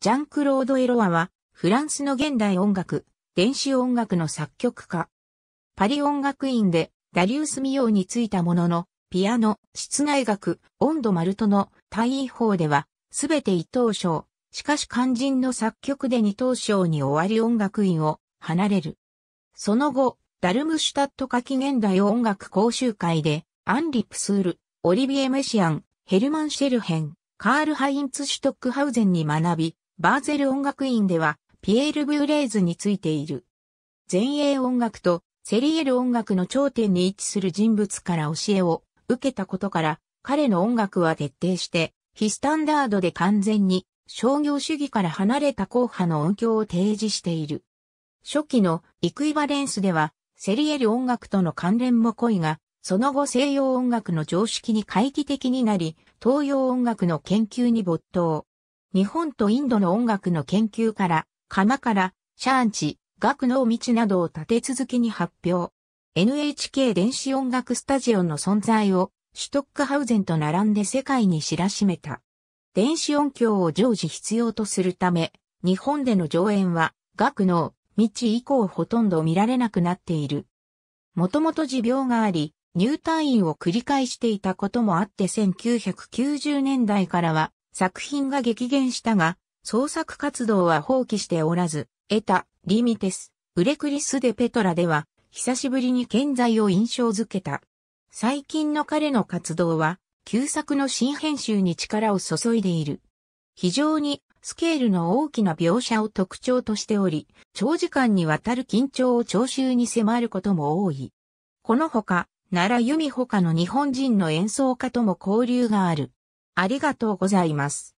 ジャンクロード・エロワは、フランスの現代音楽、電子音楽の作曲家。パリ音楽院で、ダリウス・ミヨーについたものの、ピアノ、室内楽、ンド・マルトの大位法では、すべて一等賞。しかし肝心の作曲で二等賞に終わり音楽院を離れる。その後、ダルムシュタット書き、現代音楽講習会で、アンリ・プスール、オリビエ・メシアン、ヘルマン・シェルヘン、カール・ハインツ・シュトックハウゼンに学び、バーゼル音楽院では、ピエール・ブーレーズについている。前衛音楽とセリエル音楽の頂点に位置する人物から教えを受けたことから、彼の音楽は徹底して、非スタンダードで完全に商業主義から離れた硬派の音響を提示している。初期のイクイバレンスでは、セリエル音楽との関連も濃いが、その後西洋音楽の常識に回帰的になり、東洋音楽の研究に没頭。日本とインドの音楽の研究から、釜から、シャーンチ、学能道などを立て続けに発表。NHK 電子音楽スタジオの存在を、シュトックハウゼンと並んで世界に知らしめた。電子音響を常時必要とするため、日本での上演は、学能、道以降ほとんど見られなくなっている。もともと持病があり、入退院を繰り返していたこともあって1990年代からは作品が激減したが、創作活動は放棄しておらず、得た、リミテス、ウレクリス・デ・ペトラでは、久しぶりに健在を印象づけた。最近の彼の活動は、旧作の新編集に力を注いでいる。非常にスケールの大きな描写を特徴としており、長時間にわたる緊張を聴衆に迫ることも多い。このほか、奈良由美他の日本人の演奏家とも交流がある。ありがとうございます。